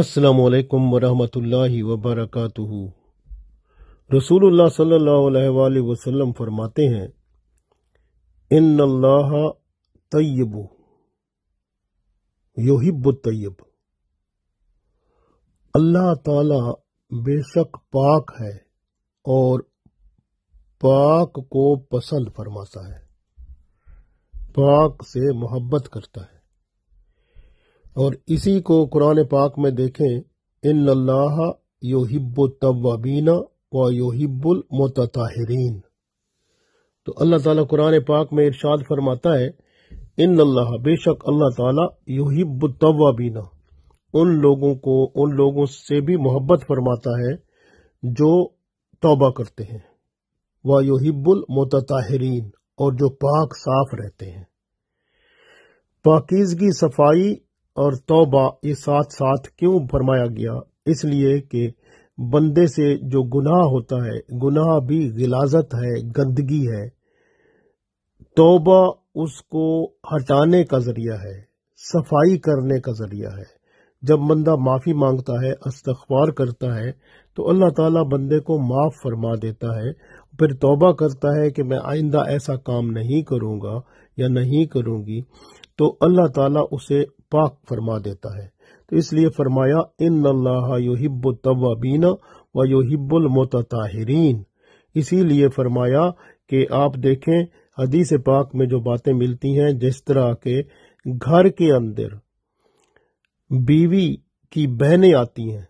असलकम वरहमतुल्लाहि वबरकatuhu रसूलुल्लाह सल्लल्लाहु अलैहि वसल्लम फरमाते हैं इन अल्लाह तय्यब योहिब तय्यब अल्लाह ताला बेशक पाक है और पाक को पसंद फरमाता है पाक से मोहब्बत करता है और इसी को कुरान पाक में देखें इन अल्लाह योहिब तवाबीना व योहिबुल मोताहिरीन तो अल्लाह ताला कुरान पाक में इरशाद फरमाता है इन अल्लाह बेशक अल्लाह ताला योहिब तवाबीना उन लोगों को उन लोगों से भी मोहब्बत फरमाता है जो तौबा करते हैं व योहिबुल मोताहिरीन और जो पाक साफ रहते हैं पाकिजगी सफाई और तौबा ये साथ साथ क्यों फरमाया गया इसलिए कि बंदे से जो गुनाह होता है गुनाह भी गिलाजत है गंदगी है तौबा उसको हटाने का जरिया है सफाई करने का जरिया है जब बंदा माफ़ी मांगता है अस्तखबार करता है तो अल्लाह ताला बंदे को माफ़ फरमा देता है फिर तौबा करता है कि मैं आइंदा ऐसा काम नहीं करूँगा या नहीं करूंगी तो अल्लाह ताला उसे पाक फरमा देता है तो इसलिए फरमाया इन अल्लाह योहिब तवाबीना व योहिबुल मोताहिरीन इसीलिए फरमाया कि आप देखें हदीस पाक में जो बातें मिलती हैं जिस तरह के घर के अंदर बीवी की बहनें आती हैं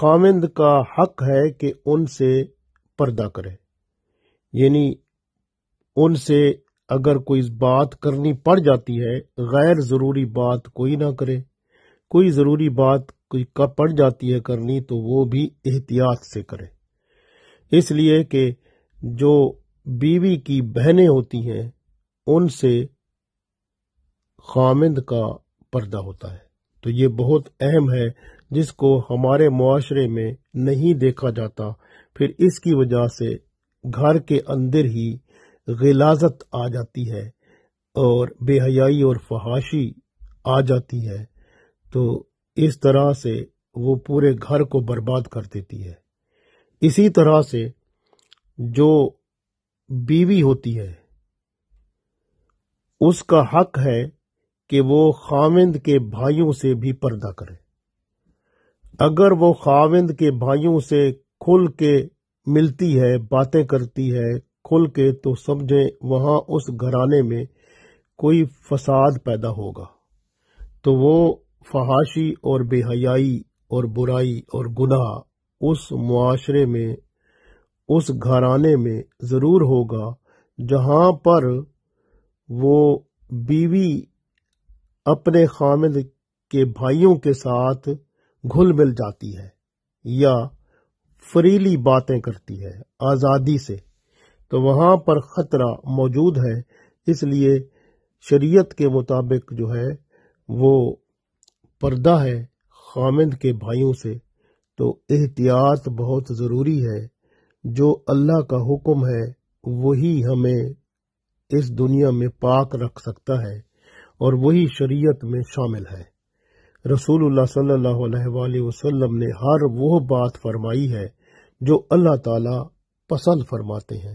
खामिंद का हक है कि उनसे पर्दा करे यानी उनसे अगर कोई बात करनी पड़ जाती है गैर ज़रूरी बात कोई ना करे कोई ज़रूरी बात कोई कब पड़ जाती है करनी तो वो भी एहतियात से करे इसलिए कि जो बीवी की बहनें होती हैं उनसे खामिद का पर्दा होता है तो ये बहुत अहम है जिसको हमारे माशरे में नहीं देखा जाता फिर इसकी वजह से घर के अंदर ही गिलाजत आ जाती है और बेहयाई और फहाशी आ जाती है तो इस तरह से वो पूरे घर को बर्बाद कर देती है इसी तरह से जो बीवी होती है उसका हक है कि वो खाविंद के भाइयों से भी पर्दा करे अगर वो खाविंद के भाइयों से खुल के मिलती है बातें करती है खुल के तो समझे वहां उस घराने में कोई फसाद पैदा होगा तो वो फहाशी और बेहयाई और बुराई और गुनाह उस मुआशरे में उस घराने में ज़रूर होगा जहां पर वो बीवी अपने खामिद के भाइयों के साथ घुल मिल जाती है या फ्रीली बातें करती है आज़ादी से तो वहां पर ख़तरा मौजूद है इसलिए शरीयत के मुताबिक जो है वो पर्दा है खामिद के भाइयों से तो एहतियात बहुत ज़रूरी है जो अल्लाह का हुक्म है वही हमें इस दुनिया में पाक रख सकता है और वही शरीयत में शामिल है रसूलुल्लाह सल्लल्लाहु अलैहि वसल्लम ने हर वो बात फरमाई है जो अल्लाह ताला पसंद फरमाते हैं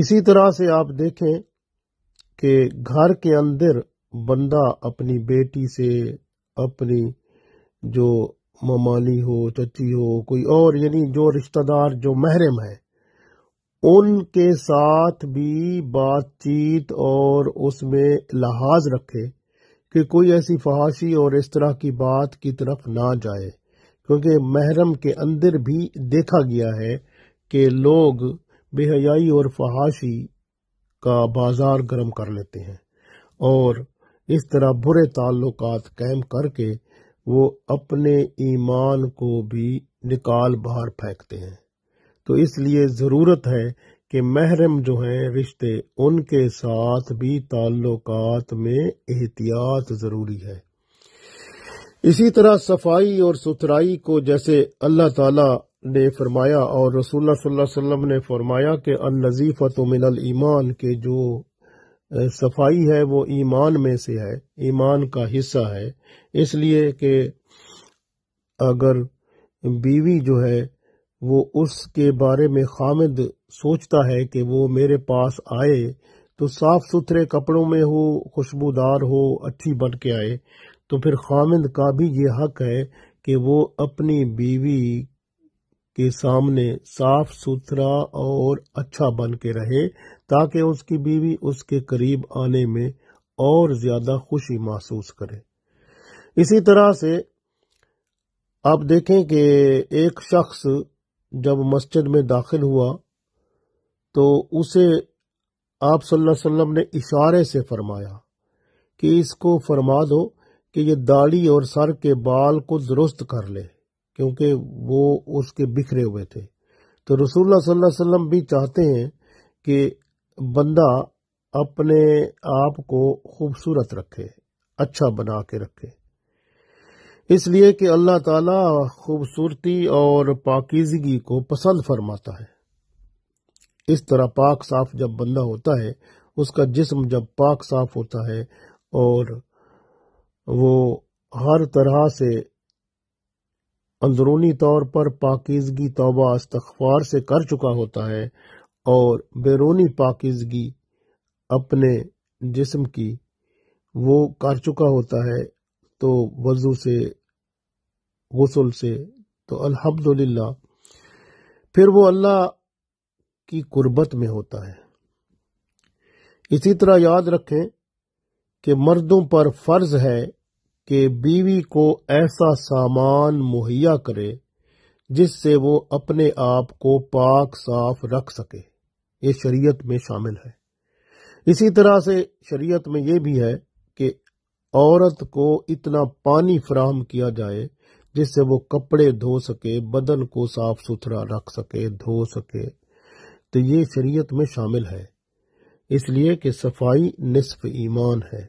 इसी तरह से आप देखें कि घर के अंदर बंदा अपनी बेटी से अपनी जो ममाली हो चची हो कोई और यानी जो रिश्तेदार जो महरम है उनके साथ भी बातचीत और उसमें लहाज रखे कि कोई ऐसी फहाशी और इस तरह की बात की तरफ ना जाए क्योंकि महरम के अंदर भी देखा गया है कि लोग बेहयाई और फहाशी का बाजार गर्म कर लेते हैं और इस तरह बुरे ताल्लुक कायम करके वो अपने ईमान को भी निकाल बाहर फेंकते हैं तो इसलिए ज़रूरत है कि महरम जो हैं रिश्ते उनके साथ भी ताल्लुकात में एहतियात ज़रूरी है इसी तरह सफाई और सुथराई को जैसे अल्लाह ताला ने फरमाया और रसूल वसल्लम ने फरमाया कि अनजीफ़त मिनल ईमान के जो सफाई है वो ईमान में से है ईमान का हिस्सा है इसलिए कि अगर बीवी जो है वो उसके बारे में खामिद सोचता है कि वो मेरे पास आए तो साफ सुथरे कपड़ों में हो खुशबूदार हो अच्छी बन के आए तो फिर खामिद का भी ये हक है कि वो अपनी बीवी के सामने साफ सुथरा और अच्छा बन के रहे ताकि उसकी बीवी उसके करीब आने में और ज्यादा खुशी महसूस करे इसी तरह से आप देखें कि एक शख्स जब मस्जिद में दाखिल हुआ तो उसे आप सल्लल्लाहु अलैहि वसल्लम ने इशारे से फरमाया कि इसको फरमा दो कि ये दाढ़ी और सर के बाल को दुरुस्त कर ले क्योंकि वो उसके बिखरे हुए थे तो रसूलुल्लाह सल्लल्लाहु अलैहि वसल्लम भी चाहते हैं कि बंदा अपने आप को खूबसूरत रखे अच्छा बना के रखे इसलिए कि अल्लाह ताला खूबसूरती और पाकिजगी को पसंद फरमाता है इस तरह पाक साफ जब बंदा होता है उसका जिस्म जब पाक साफ होता है और वो हर तरह से अंदरूनी तौर पर पाकिजगी तोबा इस्तफार से कर चुका होता है और बैरूनी पाकिजगी अपने जिस्म की वो कर चुका होता है तो वजू से गसल से तो अल्हम्दुलिल्लाह फिर वो अल्लाह की कुर्बत में होता है इसी तरह याद रखें कि मर्दों पर फर्ज है कि बीवी को ऐसा सामान मुहैया करे जिससे वो अपने आप को पाक साफ रख सके ये शरीयत में शामिल है इसी तरह से शरीयत में ये भी है कि औरत को इतना पानी फ्राहम किया जाए जिससे वो कपड़े धो सके बदन को साफ सुथरा रख सके धो सके तो ये शरीयत में शामिल है इसलिए कि सफाई निस्फ ईमान है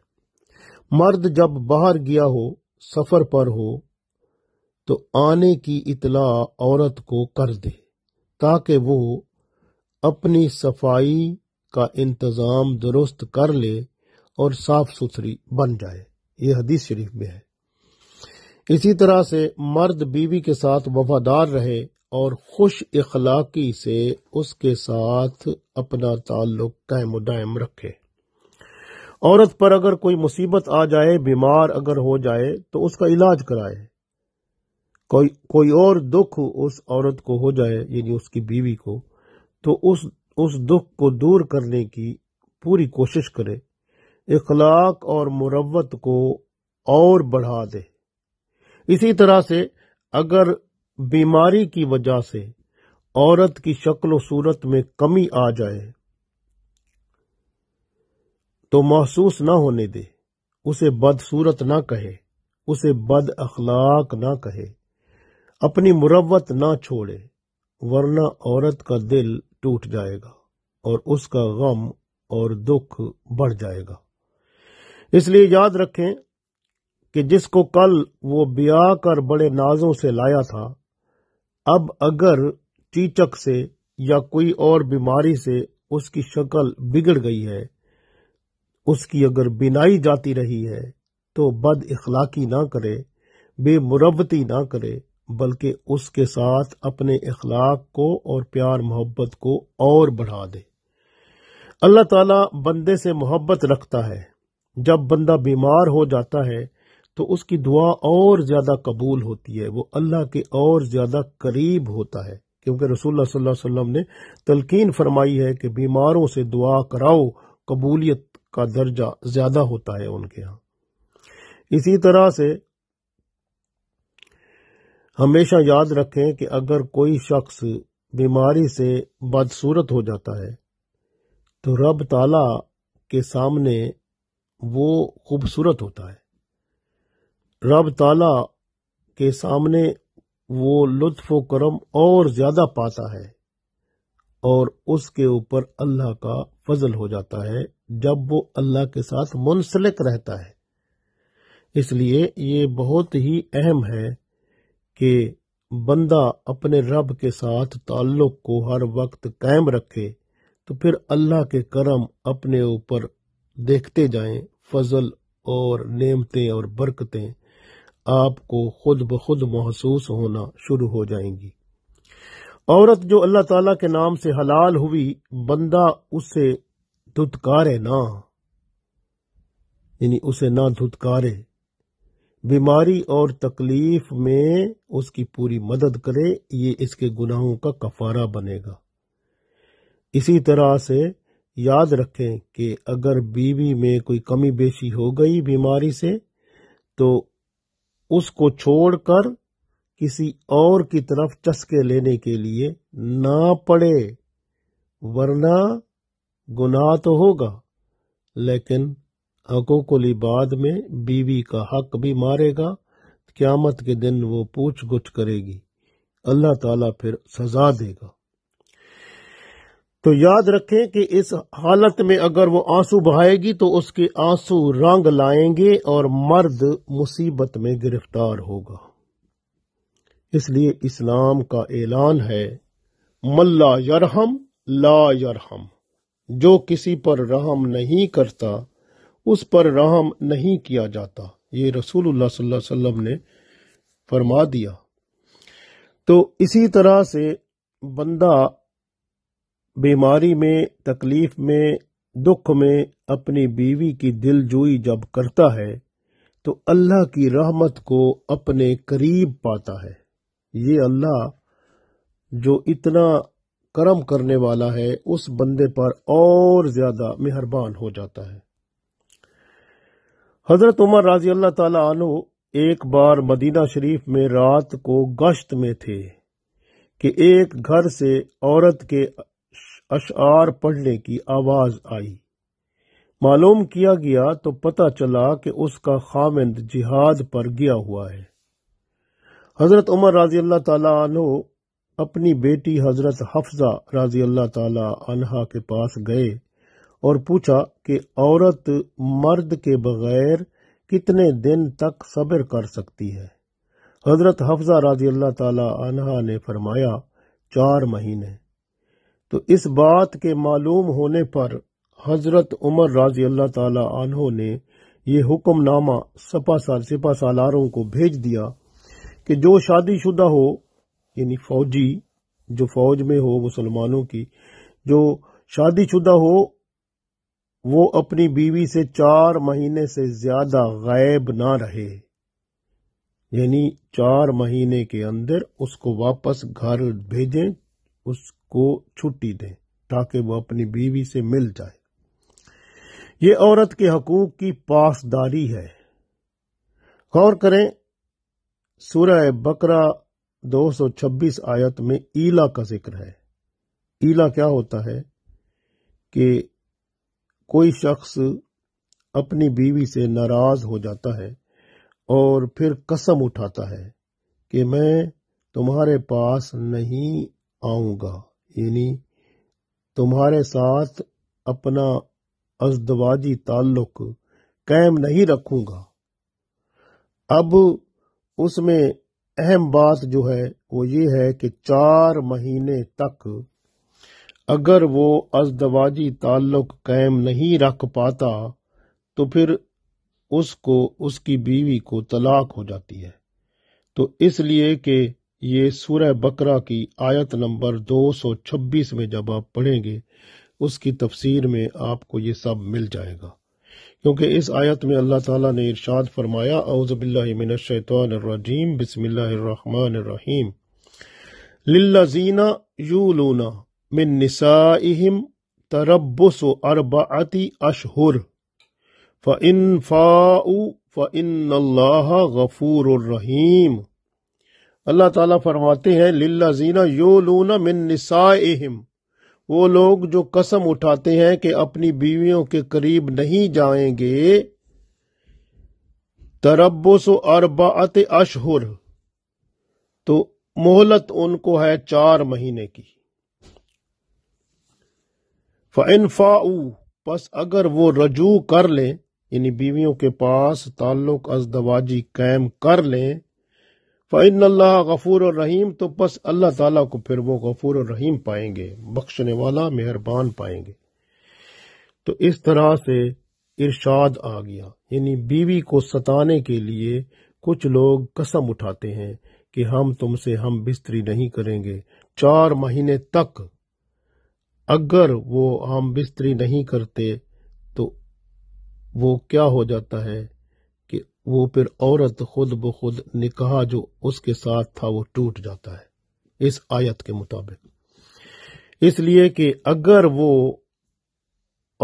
मर्द जब बाहर गया हो सफर पर हो तो आने की इतला औरत को कर दे ताकि वो अपनी सफाई का इंतज़ाम दुरुस्त कर ले और साफ सुथरी बन जाए ये हदीस शरीफ में है इसी तरह से मर्द बीवी के साथ वफादार रहे और खुश इखलाकी से उसके साथ अपना ताल्लुक कायम दायम रखे औरत पर अगर कोई मुसीबत आ जाए बीमार अगर हो जाए तो उसका इलाज कराए कोई कोई और दुख उस औरत को हो जाए यानी उसकी बीवी को तो उस उस दुख को दूर करने की पूरी कोशिश करे इखलाक और मुरवत को और बढ़ा दे इसी तरह से अगर बीमारी की वजह से औरत की शक्ल सूरत में कमी आ जाए तो महसूस ना होने दे उसे बदसूरत ना कहे उसे बद अखलाक ना कहे अपनी मुरवत ना छोड़े वरना औरत का दिल टूट जाएगा और उसका गम और दुख बढ़ जाएगा इसलिए याद रखें कि जिसको कल वो ब्याह कर बड़े नाजों से लाया था अब अगर चीचक से या कोई और बीमारी से उसकी शक्ल बिगड़ गई है उसकी अगर बिनाई जाती रही है तो बद इखलाकी ना करे बेमुरवती ना करे बल्कि उसके साथ अपने इखलाक को और प्यार मोहब्बत को और बढ़ा दे अल्लाह ताला बंदे से मोहब्बत रखता है जब बंदा बीमार हो जाता है तो उसकी दुआ और ज्यादा कबूल होती है वो अल्लाह के और ज्यादा करीब होता है क्योंकि रसूल ने तलकीन फरमाई है कि बीमारों से दुआ कराओ कबूलियत का दर्जा ज्यादा होता है उनके यहां इसी तरह से हमेशा याद रखें कि अगर कोई शख्स बीमारी से बदसूरत हो जाता है तो रब ताला के सामने वो खूबसूरत होता है रब ताला के सामने वो लुत्फ करम और ज्यादा पाता है और उसके ऊपर अल्लाह का फजल हो जाता है जब वो अल्लाह के साथ मुंसलिक रहता है इसलिए ये बहुत ही अहम है कि बंदा अपने रब के साथ ताल्लुक को हर वक्त कायम रखे तो फिर अल्लाह के करम अपने ऊपर देखते जाएं फजल और नेमतें और बरकतें आपको खुद ब खुद महसूस होना शुरू हो जाएंगी औरत जो अल्लाह ताला के नाम से हलाल हुई बंदा उसे धुतकारे ना यानी उसे ना धुतकारे बीमारी और तकलीफ में उसकी पूरी मदद करे ये इसके गुनाहों का कफारा बनेगा इसी तरह से याद रखें कि अगर बीवी में कोई कमी बेशी हो गई बीमारी से तो उसको छोड़कर किसी और की तरफ चस्के लेने के लिए ना पड़े वरना गुनाह तो होगा लेकिन हकोकली बाद में बीवी का हक भी मारेगा क्यामत के दिन वो पूछ गुछ करेगी अल्लाह ताला फिर सजा देगा तो याद रखें कि इस हालत में अगर वो आंसू बहाएगी तो उसके आंसू रंग लाएंगे और मर्द मुसीबत में गिरफ्तार होगा इसलिए इस्लाम का ऐलान है मल्ला यरहम ला यरहम जो किसी पर रहम नहीं करता उस पर रहम नहीं किया जाता ये रसूलुल्लाह सल्लल्लाहु अलैहि वसल्लम ने फरमा दिया तो इसी तरह से बंदा बीमारी में तकलीफ में दुख में अपनी बीवी की दिल जोई जब करता है तो अल्लाह की रहमत को अपने करीब पाता है ये अल्लाह जो इतना करम करने वाला है उस बंदे पर और ज्यादा मेहरबान हो जाता है हजरत उमर राजी अल्लाह तला एक बार मदीना शरीफ में रात को गश्त में थे कि एक घर से औरत के अशार पढ़ने की आवाज आई मालूम किया गया तो पता चला कि उसका खामिंद जिहाद पर गया हुआ है हज़रत उमर राजी अल्लाह तु अपनी बेटी हज़रत हफ्जा राजी अल्लाह तहा के पास गए और पूछा कि औरत मर्द के बगैर कितने दिन तक सब्र कर सकती है हज़रत हफ्जा राजी अल्लाह तला ने फरमाया चार महीने तो इस बात के मालूम होने पर हज़रत उमर राजी अल्लाह तला ने यह हुक्मनामा सपा साल सिपा सालारों को भेज दिया कि जो शादीशुदा हो यानी फौजी जो फौज में हो मुसलमानों की जो शादीशुदा हो वो अपनी बीवी से चार महीने से ज्यादा गायब ना रहे यानी चार महीने के अंदर उसको वापस घर भेजें उसको छुट्टी दें ताकि वो अपनी बीवी से मिल जाए ये औरत के हकूक की पासदारी है गौर करें सूरह बकरा 226 आयत में ईला का जिक्र है ईला क्या होता है कि कोई शख्स अपनी बीवी से नाराज हो जाता है और फिर कसम उठाता है कि मैं तुम्हारे पास नहीं आऊंगा यानी तुम्हारे साथ अपना अजदवाजी ताल्लुक कायम नहीं रखूंगा अब उसमें अहम बात जो है वो ये है कि चार महीने तक अगर वो अजदवाजी ताल्लुक कायम नहीं रख पाता तो फिर उसको उसकी बीवी को तलाक हो जाती है तो इसलिए कि ये सूरह बकरा की आयत नंबर 226 में जब आप पढ़ेंगे उसकी तफसीर में आपको ये सब मिल जाएगा क्योंकि इस आयत में अल्लाह ताला ने इरशाद फरमाया अउज़बिल्लिमिनशैतवानरजीम बिस्मिल्लाम लिल्लाजीना यूलूना मिन निसाइहिम तरबस अरबाती अशहर फ इन फ़ाउ फ इन अल्लाह गफ़ूर रहीम अल्लाह ताला फरमाते हैं लिल्लाजीना यूलूना मिन निसाइहिम वो लोग जो कसम उठाते हैं कि अपनी बीवियों के करीब नहीं जाएंगे सो अरबात अशहुर तो मोहलत उनको है चार महीने की फ़ाऊ बस अगर वो रजू कर लें यानी बीवियों के पास ताल्लुक अजदवाजी कैम कर लें फ़ैन अल्लाह गफूर और रहीम तो बस अल्लाह ताला को फिर वो गफूर और रहीम पाएंगे बख्शने वाला मेहरबान पाएंगे तो इस तरह से इरशाद आ गया यानी बीवी को सताने के लिए कुछ लोग कसम उठाते हैं कि हम तुमसे हम बिस्तरी नहीं करेंगे चार महीने तक अगर वो हम बिस्तरी नहीं करते तो वो क्या हो जाता है वो फिर औरत खुद ब खुद निकाह जो उसके साथ था वो टूट जाता है इस आयत के मुताबिक इसलिए कि अगर वो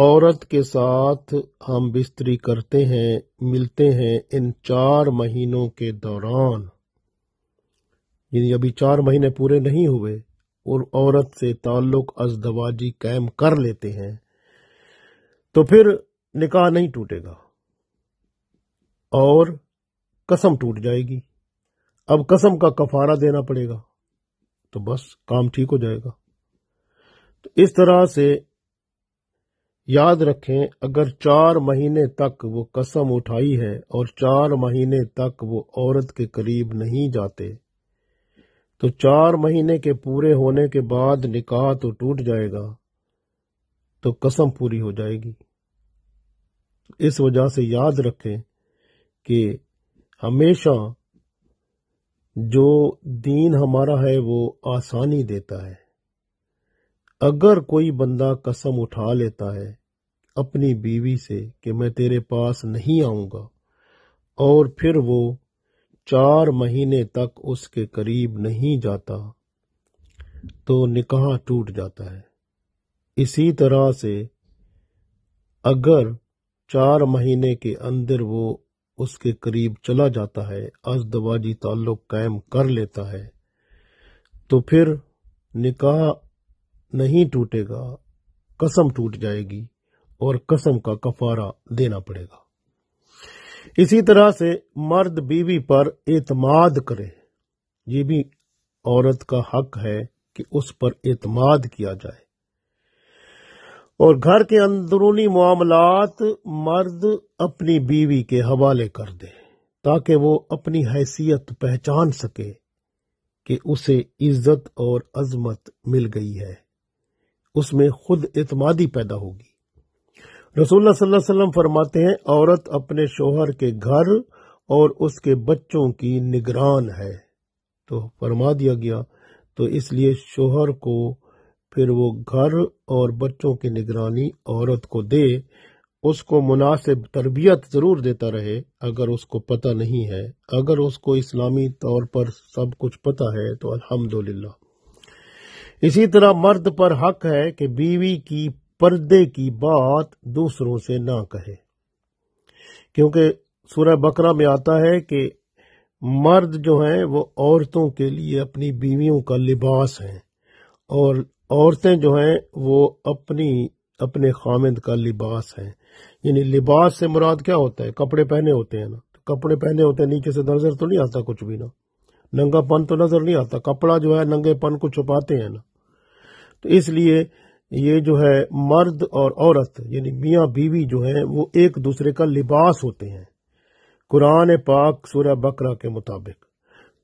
औरत के साथ हम बिस्तरी करते हैं मिलते हैं इन चार महीनों के दौरान यानी अभी चार महीने पूरे नहीं हुए और औरत से ताल्लुक अजदवाजी कायम कर लेते हैं तो फिर निकाह नहीं टूटेगा और कसम टूट जाएगी अब कसम का कफारा देना पड़ेगा तो बस काम ठीक हो जाएगा तो इस तरह से याद रखें अगर चार महीने तक वो कसम उठाई है और चार महीने तक वो औरत के करीब नहीं जाते तो चार महीने के पूरे होने के बाद निकाह तो टूट जाएगा तो कसम पूरी हो जाएगी इस वजह से याद रखें कि हमेशा जो दीन हमारा है वो आसानी देता है अगर कोई बंदा कसम उठा लेता है अपनी बीवी से कि मैं तेरे पास नहीं आऊंगा और फिर वो चार महीने तक उसके करीब नहीं जाता तो निकाह टूट जाता है इसी तरह से अगर चार महीने के अंदर वो उसके करीब चला जाता है अजदवाजी ताल्लुक कायम कर लेता है तो फिर निकाह नहीं टूटेगा कसम टूट जाएगी और कसम का कफारा देना पड़ेगा इसी तरह से मर्द बीवी पर एतमाद करे ये भी औरत का हक है कि उस पर एतमाद किया जाए और घर के अंदरूनी मामलात मर्द अपनी बीवी के हवाले कर दे ताकि वो अपनी हैसियत पहचान सके कि उसे इज्जत और अजमत मिल गई है उसमें खुद इतमादी पैदा होगी रसूलुल्लाह सल्लल्लाहु अलैहि वसल्लम फरमाते हैं औरत अपने शोहर के घर और उसके बच्चों की निगरान है तो फरमा दिया गया तो इसलिए शोहर को फिर वो घर और बच्चों की निगरानी औरत को दे उसको मुनासिब तरबियत जरूर देता रहे अगर उसको पता नहीं है अगर उसको इस्लामी तौर पर सब कुछ पता है तो अल्हम्दुलिल्लाह इसी तरह मर्द पर हक है कि बीवी की पर्दे की बात दूसरों से ना कहे क्योंकि सूरह बकरा में आता है कि मर्द जो हैं वो औरतों के लिए अपनी बीवियों का लिबास हैं और औरतें जो हैं वो अपनी अपने खामिद का लिबास है यानी लिबास से मुराद क्या होता है कपड़े पहने होते हैं ना तो कपड़े पहने होते हैं नीचे से नजर तो नहीं आता कुछ भी ना नंगापन तो नजर नहीं आता कपड़ा जो है नंगे पन को छुपाते हैं ना तो इसलिए ये जो है मर्द और औरत यानी मिया बीवी जो है वो एक दूसरे का लिबास होते हैं कुरान पाक सूर्य बकरा के मुताबिक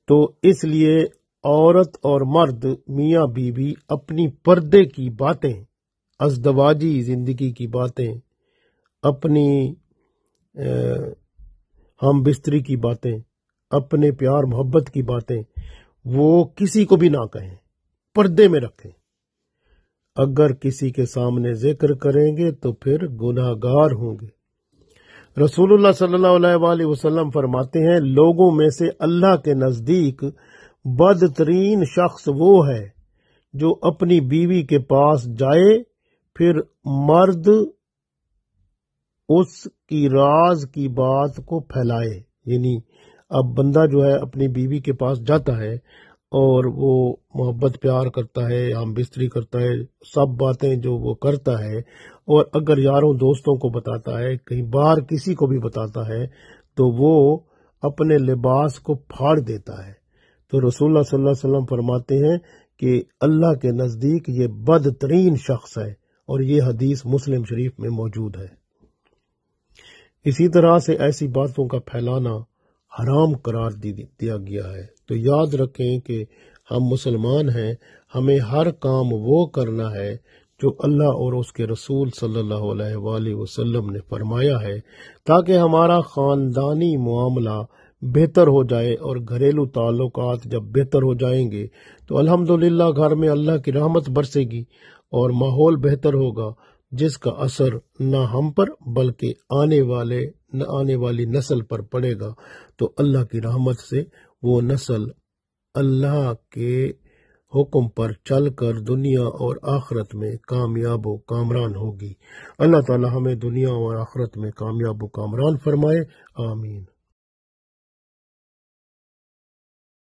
तो इसलिए औरत और मर्द मियाँ बीवी अपनी पर्दे की बातें अजदवाजी ज़िंदगी की बातें अपनी हम बिस्तरी की बातें अपने प्यार मोहब्बत की बातें वो किसी को भी ना कहें पर्दे में रखें अगर किसी के सामने जिक्र करेंगे तो फिर गुनाहगार होंगे रसूलुल्लाह सल्लल्लाहु अलैहि वसल्लम फरमाते हैं लोगों में से अल्लाह के नज़दीक बदतरीन शख्स वो है जो अपनी बीवी के पास जाए फिर मर्द उसकी राज की बात को फैलाए यानी अब बंदा जो है अपनी बीवी के पास जाता है और वो मोहब्बत प्यार करता है आम बिस्तरी करता है सब बातें जो वो करता है और अगर यारों दोस्तों को बताता है कहीं बाहर किसी को भी बताता है तो वो अपने लिबास को फाड़ देता है तो रसूल वसल्लम फरमाते हैं कि अल्लाह के नज़दीक ये बदतरीन शख्स है और ये हदीस मुस्लिम शरीफ में मौजूद है इसी तरह से ऐसी बातों का फैलाना हराम करार दिया गया है तो याद रखें कि हम मुसलमान हैं हमें हर काम वो करना है जो अल्लाह और उसके रसूल सल्लल्लाहु अलैहि वसल्लम ने फरमाया है ताकि हमारा ख़ानदानी मामला बेहतर हो जाए और घरेलू ताल्लुक जब बेहतर हो जाएंगे तो अल्हम्दुलिल्लाह घर में अल्लाह की रहमत बरसेगी और माहौल बेहतर होगा जिसका असर न हम पर बल्कि आने वाले न आने वाली नस्ल पर पड़ेगा तो अल्लाह की रहमत से वो नस्ल अल्लाह के हुक्म पर चलकर दुनिया और आखरत में कामयाब व कामरान होगी अल्लाह ताला हमें दुनिया और आखरत में कामयाब व कामरान फरमाए आमीन